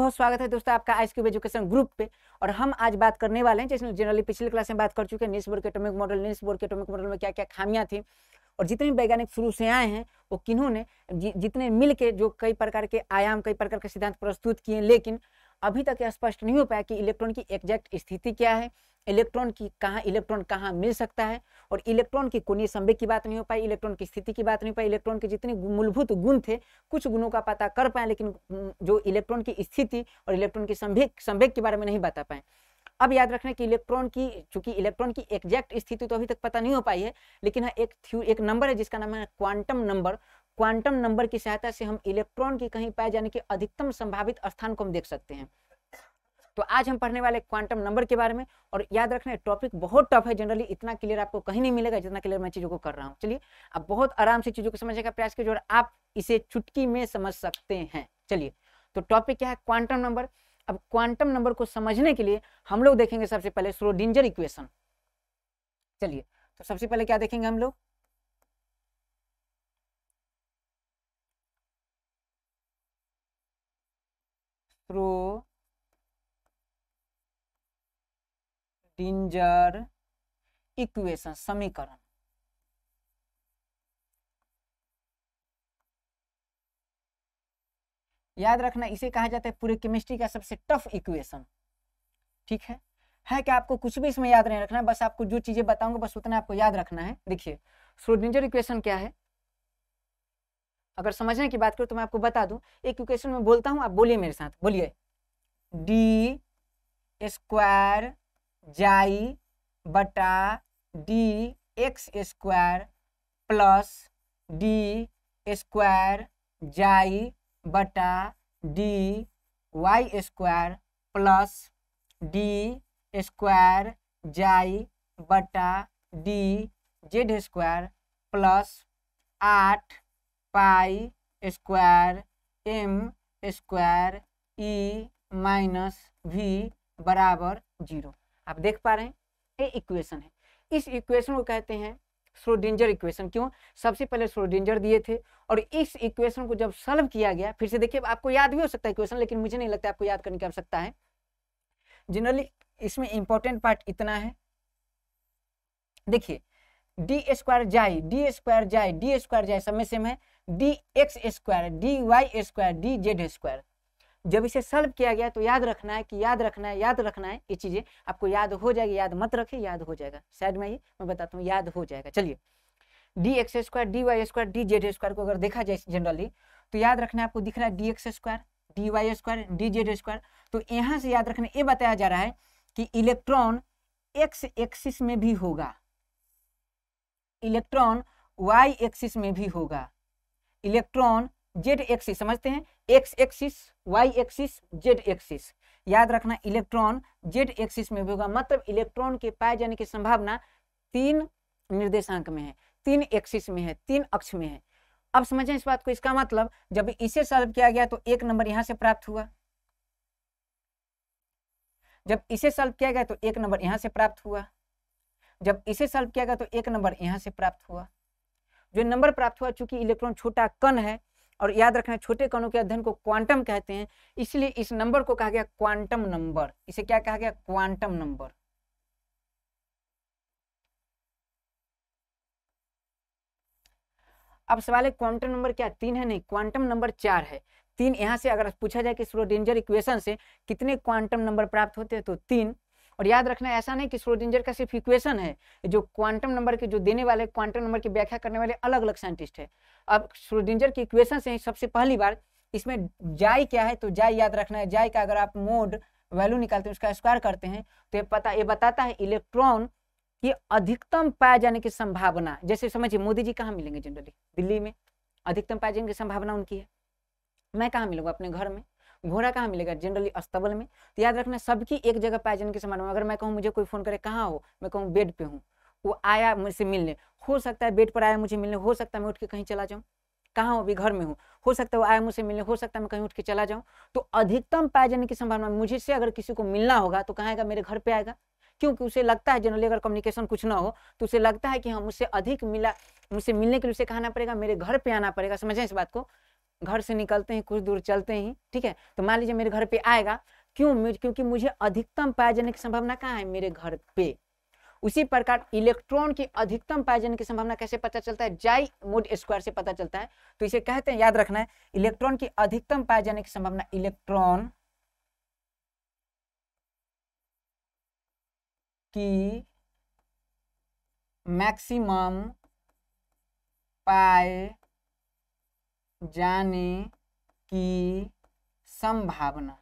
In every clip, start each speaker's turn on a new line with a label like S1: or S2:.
S1: बहुत स्वागत है दोस्तों आपका आइस क्यूब एजुकेशन ग्रुप पे और हम आज बात करने वाले हैं जिसमें जनरली पिछले क्लास में बात कर चुके हैं निस बोर्ड के मॉडल निस बोर्ड के मॉडल में क्या क्या खामियां थी और जितने वैज्ञानिक शुरू से आए हैं वो किन्होंने जितने मिल के जो कई प्रकार के आयाम कई प्रकार के सिद्धांत प्रस्तुत किए लेकिन अभी तक यह स्पष्ट नहीं हो पाया कि इलेक्ट्रॉन की एग्जैक्ट स्थिति क्या है इलेक्ट्रॉन की कहाँ इलेक्ट्रॉन कहाँ मिल सकता है और इलेक्ट्रॉन की कोणीय संवेग की बात नहीं हो पाई इलेक्ट्रॉन की स्थिति की बात नहीं हो पाई इलेक्ट्रॉन के जितने मूलभूत गुण थे कुछ गुणों का पता कर पाए लेकिन जो इलेक्ट्रॉन की स्थिति और इलेक्ट्रॉन की संवेग संवेग के बारे में नहीं बता पाए अब याद रखना कि इलेक्ट्रॉन की चूंकि इलेक्ट्रॉन की एग्जैक्ट स्थिति तो अभी तक पता नहीं हो पाई है लेकिन हाँ, एक एक नंबर है जिसका नाम है क्वांटम नंबर क्वांटम नंबर की सहायता से हम इलेक्ट्रॉन की कहीं पाए जाने के अधिकतम संभावित स्थान को हम देख सकते हैं तो आज हम पढ़ने वाले क्वांटम नंबर के बारे में और याद रखना टॉपिक बहुत टफ है जनरली इतना क्लियर आपको कहीं नहीं मिलेगा जितना क्लियर मैं चीज़ों को कर रहा हूँ चलिए आप बहुत आराम से चीज़ों को समझने का प्रयास कीजिए और आप इसे चुटकी में समझ सकते हैं चलिए तो टॉपिक क्या है क्वांटम नंबर अब क्वांटम नंबर को समझने के लिए हम लोग देखेंगे सबसे पहले स्रोडिंजर इक्वेशन चलिए तो सबसे पहले क्या देखेंगे हम लोग through डिंजर इक्वेशन समीकरण याद रखना इसे कहा जाता है पूरे केमिस्ट्री का सबसे टफ इक्वेशन ठीक है है कि आपको कुछ भी इसमें याद नहीं रखना है बस आपको जो चीजें बताऊंगा बस उतना आपको याद रखना है देखिए श्रोडिंजर इक्वेशन क्या है अगर समझने की बात करूँ तो मैं आपको बता दूँ एक इक्वेशन में बोलता हूँ आप बोलिए मेरे साथ बोलिए डी स्क्वायर जाई बटा D X square plus D square जाई बटा D Y square plus D square जाई बटा डी जेड स्क्वायर प्लस आठ pi square M square E minus V बराबर जीरो आप देख पा रहे हैं ये इक्वेशन है इस इक्वेशन को कहते हैं श्रोडिंजर इक्वेशन क्यों सबसे पहले श्रोडिंजर दिए थे और इस इक्वेशन को जब सॉल्व किया गया फिर से देखिए आपको याद भी हो सकता है इक्वेशन लेकिन मुझे नहीं लगता आपको याद करने की आवश्यकता है जनरली इसमें इंपॉर्टेंट पार्ट इतना है देखिए डी स्क्वायर जाए डी स्क्वायर जाए डी स्क्वायर जाए सब में सेम है D X square D Y square D Z square जब इसे सॉल्व किया गया तो याद रखना है कि याद रखना है याद रखना है ये चीज़ें आपको याद हो जाएगी याद मत रखे याद हो जाएगा शायद मैं ये मैं बताता हूँ याद हो जाएगा चलिए D X square D Y square D Z square को अगर देखा जाए जनरली तो याद रखना है आपको दिख रहा है D X square D Y square D Z square तो यहाँ से याद रखना ये बताया जा रहा है कि इलेक्ट्रॉन एक्स एक्सिस में भी होगा इलेक्ट्रॉन वाई एक्सिस में भी होगा इलेक्ट्रॉन जेड एक्सिस समझते हैं X axis Y axis Z axis याद रखना इलेक्ट्रॉन जेड एक्सिस में भी होगा मतलब इलेक्ट्रॉन के पाए जाने की संभावना तीन निर्देशांक में है तीन एक्सिस में है तीन अक्ष में है अब समझें इस बात को इसका मतलब जब इसे सॉल्व किया गया तो एक नंबर यहां से प्राप्त हुआ जब इसे सॉल्व किया गया तो एक नंबर यहां से प्राप्त हुआ जब इसे सॉल्व किया गया तो एक नंबर यहां से प्राप्त हुआ जो नंबर प्राप्त हुआ चूंकि इलेक्ट्रॉन छोटा कण है और याद रखना है छोटे कणों के अध्ययन को क्वांटम कहते हैं इसलिए इस नंबर को कहा गया क्वांटम नंबर इसे क्या कहा गया क्वांटम नंबर अब सवाल है क्वांटम नंबर क्या तीन है नहीं क्वांटम नंबर चार है तीन यहां से अगर पूछा जाए कि स्लो इक्वेशन से कितने क्वांटम नंबर प्राप्त होते हैं तो तीन और याद रखना ऐसा नहीं कि श्रोडिंजर का सिर्फ इक्वेशन है जो क्वांटम नंबर के जो देने वाले क्वांटम नंबर की व्याख्या करने वाले अलग अलग साइंटिस्ट है अब श्रोडिंजर की इक्वेशन से ही सबसे पहली बार इसमें जाय क्या है तो जाय याद रखना है जाय का अगर आप मोड वैल्यू निकालते हैं उसका स्क्वायर करते हैं तो ये पता ये बताता है इलेक्ट्रॉन की अधिकतम पाए जाने की संभावना जैसे समझिए मोदी जी कहाँ मिलेंगे जनरली दिल्ली में अधिकतम पाए जाने की संभावना उनकी है मैं कहाँ मिलूंगा अपने घर में घोड़ा कहाँ मिलेगा जनरली अस्तबल में तो याद रखना सबकी एक जगह पैजन के समान अगर मैं कहूँ मुझे कोई फ़ोन करे कहाँ हो मैं कहूँ बेड पे हूँ वो आया मुझसे मिलने हो सकता है बेड पर आया मुझे मिलने हो सकता है मैं उठ के कहीं चला जाऊँ कहाँ हो अभी घर में हूँ हो सकता है वो आया मुझसे मिलने हो सकता है मैं कहीं उठ के चला जाऊँ तो अधिकतम पाए जाने की संभावना मुझे से अगर किसी को मिलना होगा तो कहाँ आएगा मेरे घर पे आएगा क्योंकि उसे लगता है जनरली अगर कम्युनिकेशन कुछ ना हो तो उसे लगता है कि हाँ मुझसे अधिक मिला मुझसे मिलने के लिए उसे कहाना पड़ेगा मेरे घर पे आना पड़ेगा समझें इस बात को घर से निकलते हैं कुछ दूर चलते ही ठीक है तो मान लीजिए मेरे घर पे आएगा क्यों क्योंकि मुझे अधिकतम पाए जाने की संभावना कहाँ है मेरे घर पे उसी प्रकार इलेक्ट्रॉन की अधिकतम पाए जाने की संभावना कैसे पता चलता है जाई मोड स्क्वायर से पता चलता है तो इसे कहते हैं याद रखना है इलेक्ट्रॉन की अधिकतम पाए जाने की संभावना इलेक्ट्रॉन की मैक्सिमम पाए जाने की संभावना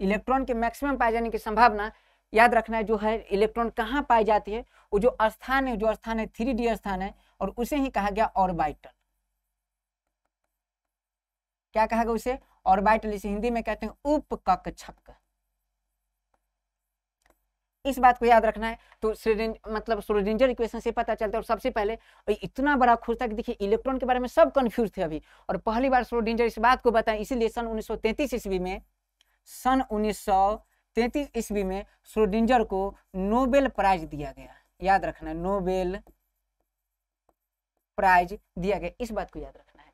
S1: इलेक्ट्रॉन के मैक्सिमम पाए जाने की संभावना याद रखना है जो है इलेक्ट्रॉन कहाँ पाई जाती है वो जो स्थान है जो स्थान है थ्री डी स्थान है और उसे ही कहा गया ऑर्बिटल क्या कहा गया उसे ऑर्बिटल इसे हिंदी में कहते हैं उपकक्षक इस बात को याद रखना है तो मतलब श्रोडिंजर इक्वेशन से पता चलता है और सबसे पहले इतना बड़ा खुश था कि देखिए इलेक्ट्रॉन के बारे में सब कन्फ्यूज थे अभी और पहली बार श्रोडिंजर इस बात को बताएं इसीलिए सन उन्नीस ईस्वी में सन उन्नीस ईस्वी में श्रोडिंजर को नोबेल प्राइज दिया गया याद रखना है नोबेल प्राइज दिया गया इस बात को याद रखना है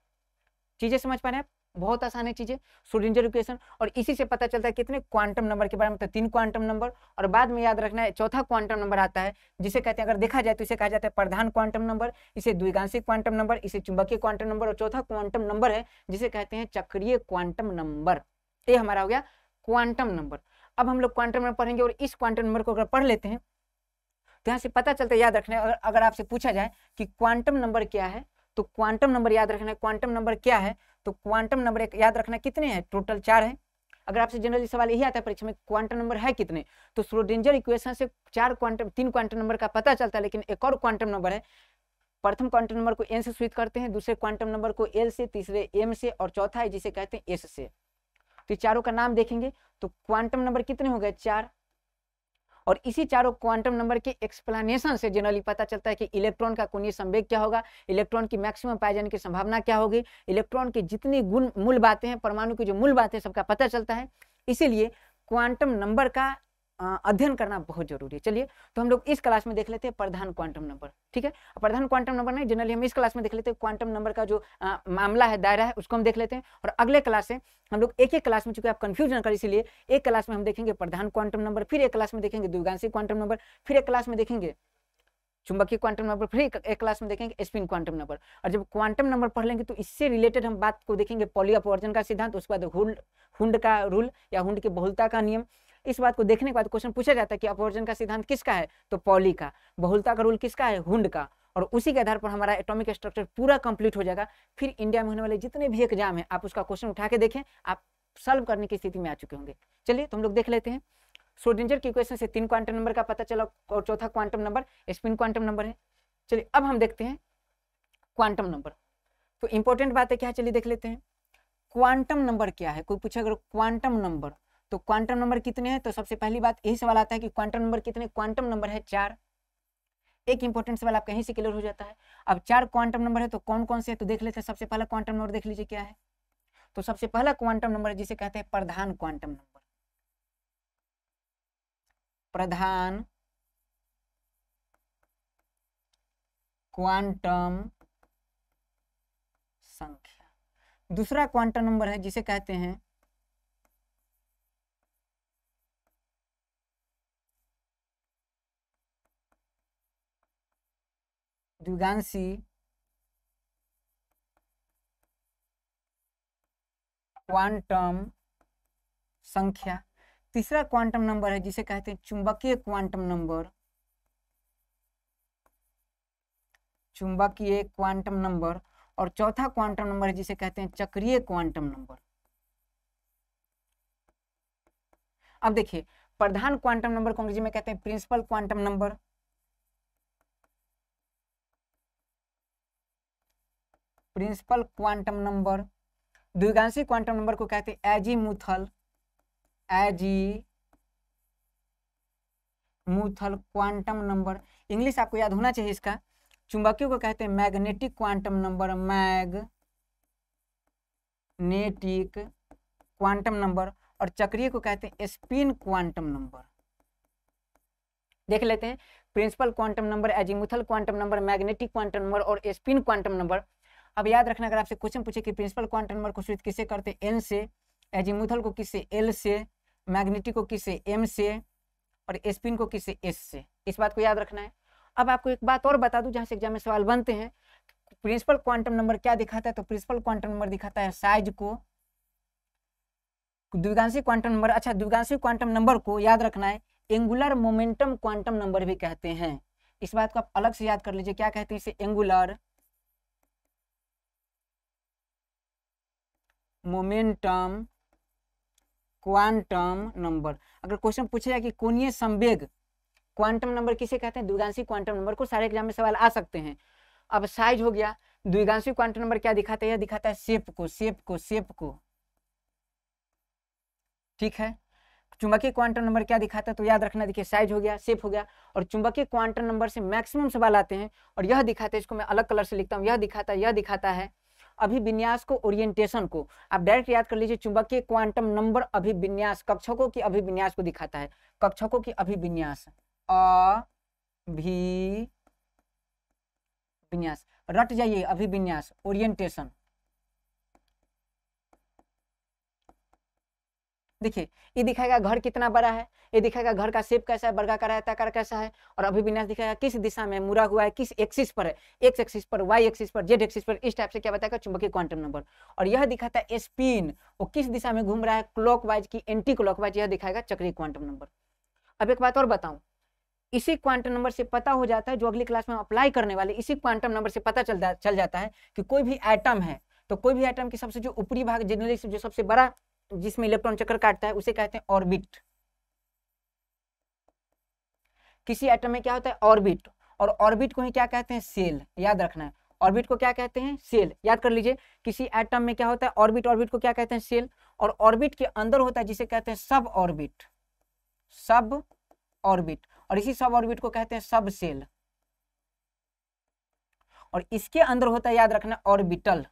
S1: चीजें समझ पा रहे हैं आप बहुत आसान है चीज़ें सोडिंजर इक्वेशन और इसी से पता चलता है कितने क्वांटम नंबर के बारे में तो तीन क्वांटम नंबर और बाद में याद रखना है चौथा क्वांटम नंबर आता है जिसे कहते हैं अगर देखा जाए तो इसे कहा जाता है प्रधान क्वांटम नंबर इसे द्विगांशिक क्वांटम नंबर इसे चुंबकीय क्वांटम नंबर और चौथा क्वांटम नंबर है जिसे कहते हैं चक्रीय क्वांटम नंबर ये हमारा हो गया क्वांटम नंबर अब हम लोग क्वांटम नंबर पढ़ेंगे और इस क्वांटम नंबर को अगर पढ़ लेते हैं तो यहाँ से पता चलता है याद रखना है अगर आपसे पूछा जाए कि क्वांटम नंबर क्या है तो क्वांटम नंबर याद रखना है क्वांटम नंबर क्या है तो क्वांटम नंबर एक याद रखना कितने हैं टोटल चार हैं अगर आपसे जनरली सवाल यही आता है परीक्षा में क्वांटम नंबर है कितने तो स्लोडेंजर इक्वेशन से चार क्वांटम तीन क्वांटम नंबर का पता चलता है लेकिन एक और क्वांटम नंबर है प्रथम क्वांटम नंबर को एन से स्विच करते हैं दूसरे क्वांटम नंबर को एल से तीसरे एम से और चौथा है जिसे कहते हैं एस से तो चारों का नाम देखेंगे तो क्वांटम नंबर कितने हो गए चार और इसी चारों क्वांटम नंबर के एक्सप्लेनेशन से जनरली पता चलता है कि इलेक्ट्रॉन का कोणीय संवेग क्या होगा इलेक्ट्रॉन की मैक्सिमम पाए जाने की संभावना क्या होगी इलेक्ट्रॉन की जितनी गुण मूल बातें हैं परमाणु की जो मूल बातें सबका पता चलता है इसीलिए क्वांटम नंबर का अध्ययन करना बहुत जरूरी है चलिए तो हम लोग इस क्लास में देख लेते हैं प्रधान क्वांटम नंबर ठीक है प्रधान क्वांटम नंबर नहीं जनरली हम इस क्लास में देख लेते हैं क्वांटम नंबर का जो आ, मामला है दायरा है उसको हम देख लेते हैं और अगले क्लास से हम लोग एक एक क्लास में चूंकि आप कंफ्यूज न करें इसलिए एक क्लास में हम देखेंगे प्रधान क्वांटम नंबर फिर एक क्लास में देखेंगे द्विगांशी क्वांटम नंबर फिर एक क्लास में देखेंगे चुंबकीय क्वांटम नंबर फिर एक क्लास में देखेंगे स्पिन क्वांटम नंबर और जब क्वांटम नंबर पढ़ लेंगे तो इससे रिलेटेड हम बात को देखेंगे पॉली अपवर्जन का सिद्धांत उसके बाद हुंड हुंड का रूल या हुंड की बहुलता का नियम इस बात को देखने के बाद क्वेश्चन पूछा जाता है कि अपवर्जन का सिद्धांत किसका है तो पॉली का बहुलता का रूल किसका है हुंड का और उसी के आधार पर हमारा एटॉमिक स्ट्रक्चर पूरा कंप्लीट हो जाएगा फिर इंडिया में होने वाले जितने भी एग्जाम है आप उसका क्वेश्चन उठा के देखें आप सॉल्व करने की स्थिति में आ चुके होंगे चलिए तो हम लोग देख लेते हैं सोडेंजर की क्वेश्चन से तीन क्वांटम नंबर का पता चला और चौथा quantum number spin quantum number है चलिए अब हम देखते हैं क्वांटम नंबर तो इंपॉर्टेंट बात है क्या चलिए देख लेते हैं क्वांटम नंबर क्या है कोई पूछा अगर क्वांटम नंबर तो क्वांटम नंबर कितने हैं तो सबसे पहली बात यही सवाल आता है कि क्वांटम नंबर कितने क्वांटम नंबर है चार एक इंपॉर्टेंट सवाल आपका यहीं से क्लियर हो जाता है अब चार क्वांटम नंबर है तो कौन कौन से है तो देख लेते हैं सबसे पहला क्वांटम नंबर देख लीजिए क्या है तो सबसे पहला क्वांटम नंबर जिसे कहते हैं प्रधान क्वांटम नंबर प्रधान क्वांटम संख्या दूसरा क्वांटम नंबर है जिसे कहते हैं Dugancy क्वांटम संख्या तीसरा क्वांटम नंबर है जिसे कहते हैं चुंबकीय क्वांटम नंबर चुंबकीय क्वांटम नंबर और चौथा क्वांटम नंबर है जिसे कहते हैं चक्रीय क्वांटम नंबर अब देखिए प्रधान क्वांटम नंबर को अंग्रेजी में कहते हैं principal quantum number principal quantum number द्विगांशी क्वांटम नंबर को कहते हैं azimuthal azimuthal quantum number English आपको याद होना चाहिए इसका चुंबकीय को कहते हैं magnetic quantum number magnetic quantum number और चक्रीय को कहते हैं स्पिन क्वांटम नंबर देख लेते हैं principal quantum number azimuthal quantum number magnetic quantum number और स्पिन क्वांटम नंबर अब याद रखना अगर आपसे क्वेश्चन पूछे कि प्रिंसिपल क्वांटम नंबर को सूचित किसे करते एन से एजिमुथल को किसे एल से मैग्नेटिक को किसे एम से और स्पिन को किसे एस से इस बात को याद रखना है अब आपको एक बात और बता दूं जहाँ से एग्जाम में सवाल बनते हैं प्रिंसिपल क्वांटम नंबर क्या दिखाता है तो प्रिंसिपल क्वांटम नंबर दिखाता है साइज को द्विगांशी क्वांटम नंबर अच्छा द्विगांशी क्वांटम नंबर को याद रखना है एंगुलर मोमेंटम क्वांटम नंबर भी कहते हैं इस बात को आप अलग से याद कर लीजिए क्या कहते हैं इसे एंगुलर मोमेंटम क्वांटम नंबर अगर क्वेश्चन पूछे जाए कि कोणीय संवेग क्वांटम नंबर किसे कहते हैं द्विगांशी क्वांटम नंबर को सारे एग्जाम में सवाल आ सकते हैं अब साइज हो गया द्विगांशी क्वांटम नंबर क्या दिखाता है यह दिखाता है सेप को सेप को सेप को ठीक है चुंबकीय क्वांटम नंबर क्या दिखाता है तो याद रखना देखिए साइज हो गया सेप हो गया और चुंबकीय क्वांटम नंबर से मैक्सिमम सवाल आते हैं और यह दिखाते हैं इसको मैं अलग कलर से लिखता हूं यह दिखाता है यह दिखाता है अभिविन्यास को ओरिएंटेशन को आप डायरेक्ट याद कर लीजिए चुंबकीय क्वांटम नंबर अभिविन्यास कक्षकों की अभिविन्यास को दिखाता है कक्षकों की अभिविन्यास अभिविन्यास रट जाइए अभिविन्यास ओरिएंटेशन देखिए ये दिखाएगा घर कितना बड़ा है ये दिखाएगा घर का शेप कैसा है बर्गाकार है आयताकार कैसा है और अभी विन्यास दिखाएगा किस दिशा में मुरा हुआ है किस एक्सिस पर है एक्स एक्सिस पर वाई एक्सिस पर जेड एक्सिस पर इस टाइप से क्या बताएगा चुंबकीय क्वांटम नंबर और यह दिखाता है स्पिन वो किस दिशा में घूम रहा है क्लॉक की एंटी क्लॉक यह दिखाएगा चक्रीय क्वांटम नंबर अब एक बात और बताऊं इसी क्वांटम नंबर से पता हो जाता है जो अगली क्लास में अप्लाई करने वाले इसी क्वांटम नंबर से पता चल जाता है कि कोई भी आइटम है तो कोई भी आइटम की सबसे जो ऊपरी भाग जनरली जो सबसे बड़ा जिसमें इलेक्ट्रॉन चक्कर काटता है उसे कहते हैं ऑर्बिट किसी एटम में क्या होता है ऑर्बिट और ऑर्बिट को ही क्या कहते हैं सेल याद रखना है ऑर्बिट को क्या कहते हैं सेल याद कर लीजिए किसी एटम में क्या होता है ऑर्बिट ऑर्बिट को क्या कहते हैं सेल और ऑर्बिट के अंदर होता है जिसे कहते हैं सब ऑर्बिट सब ऑर्बिट और इसी सब ऑर्बिट को कहते हैं सब सेल और इसके अंदर होता है याद रखना ऑर्बिटल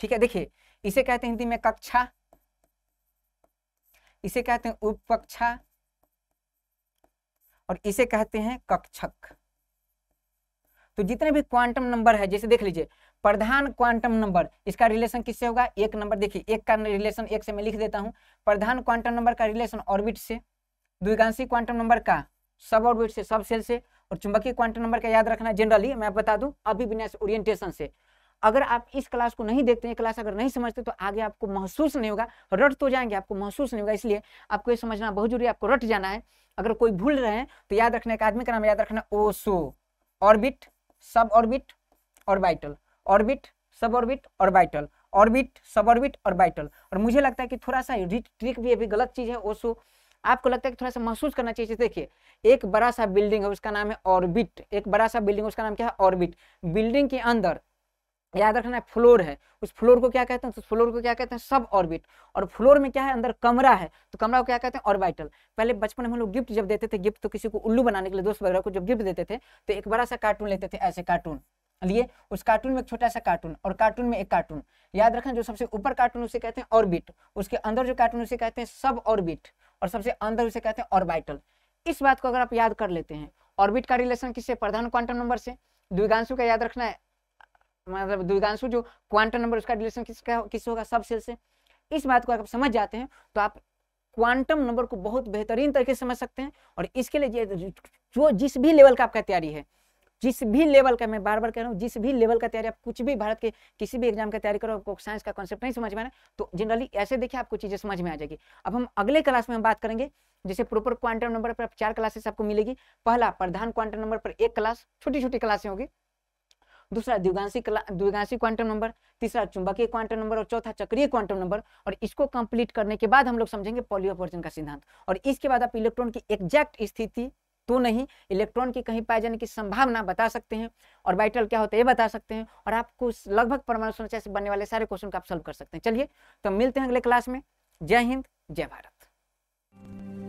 S1: ठीक है देखिए इसे कहते हैं हिंदी में कक्षा इसे कहते हैं उपकक्षा और इसे कहते हैं कक्षक तो जितने भी क्वांटम नंबर है जैसे देख लीजिए प्रधान क्वांटम नंबर इसका रिलेशन किससे होगा एक नंबर देखिए एक का रिलेशन एक से मैं लिख देता हूं प्रधान क्वांटम नंबर का रिलेशन ऑर्बिट से द्विगांशी क्वांटम नंबर का सब ऑर्बिट से सब सेल से और चुंबकीय क्वांटम नंबर का याद रखना जनरली मैं बता दूं अभिविन्यास ओरिएंटेशन से अगर आप इस क्लास को नहीं देखते हैं क्लास अगर नहीं समझते तो आगे आपको महसूस नहीं होगा रट तो जाएंगे आपको महसूस नहीं होगा इसलिए आपको ये समझना बहुत जरूरी है आपको रट जाना है अगर कोई भूल रहे हैं तो याद रखना का आदमी का नाम याद रखना ओसो orbit sub orbit orbital orbit sub orbit orbital orbit sub orbit orbital और मुझे लगता है कि थोड़ा सा ट्रिक भी अभी गलत चीज़ है ओसो आपको लगता है कि थोड़ा सा महसूस करना चाहिए देखिए एक बड़ा सा बिल्डिंग है उसका नाम है ऑर्बिट एक बड़ा सा बिल्डिंग उसका नाम क्या है ऑर्बिट बिल्डिंग के अंदर याद रखना है फ्लोर है उस फ्लोर को क्या कहते हैं तो फ्लोर को क्या कहते हैं सब ऑर्बिट और फ्लोर में क्या है अंदर कमरा है तो कमरा को क्या कहते हैं ऑर्बिटल पहले बचपन में हम लोग गिफ्ट जब देते थे गिफ्ट तो किसी को उल्लू बनाने के लिए दोस्त वगैरह को जब गिफ्ट देते थे तो एक बड़ा सा कार्टून लेते थे ऐसे कार्टून लिए उस कार्टून में एक छोटा सा कार्टून और कार्टून में एक कार्टून याद रखना जो सबसे ऊपर कार्टून उसे कहते हैं ऑर्बिट उसके अंदर जो कार्टून उसे कहते हैं सब ऑर्बिट और सबसे अंदर उसे कहते हैं ऑर्बिटल इस बात को अगर आप याद कर लेते हैं ऑर्बिट का रिलेशन किससे प्रधान क्वांटम नंबर से द्विगांशु का याद रखना है मतलब दुर्गांशु जो क्वांटम नंबर उसका रिलेशन किसका किस होगा सब सेल से इस बात को आप समझ जाते हैं तो आप क्वांटम नंबर को बहुत बेहतरीन तरीके से समझ सकते हैं और इसके लिए जो जिस भी लेवल का आपका तैयारी है जिस भी लेवल का मैं बार बार कह रहा हूँ जिस भी लेवल का तैयारी आप कुछ भी भारत के किसी भी एग्जाम का तैयारी करो आपको साइंस का कॉन्सेप्ट नहीं समझ में आना तो जनरली ऐसे देखिए आपको चीज़ें समझ में आ जाएगी अब हम अगले क्लास में हम बात करेंगे जैसे प्रॉपर क्वांटम नंबर पर आप चार क्लासेस आपको मिलेगी पहला प्रधान क्वांटम नंबर पर एक क्लास छोटी छोटी क्लासें होगी दूसरा द्विगांशी द्विगांशी क्वांटम नंबर तीसरा चुंबकीय क्वांटम नंबर और चौथा चक्रीय क्वांटम नंबर और इसको कंप्लीट करने के बाद हम लोग समझेंगे पॉलीअपोर्जन का सिद्धांत और इसके बाद आप इलेक्ट्रॉन की एग्जैक्ट स्थिति तो नहीं इलेक्ट्रॉन की कहीं पाए जाने की संभावना बता सकते हैं और बाइटल क्या होता है ये बता सकते हैं और आपको लगभग परमाणु संरचना से बनने वाले सारे क्वेश्चन को आप सोल्व कर सकते हैं चलिए तो मिलते हैं अगले क्लास में जय हिंद जय भारत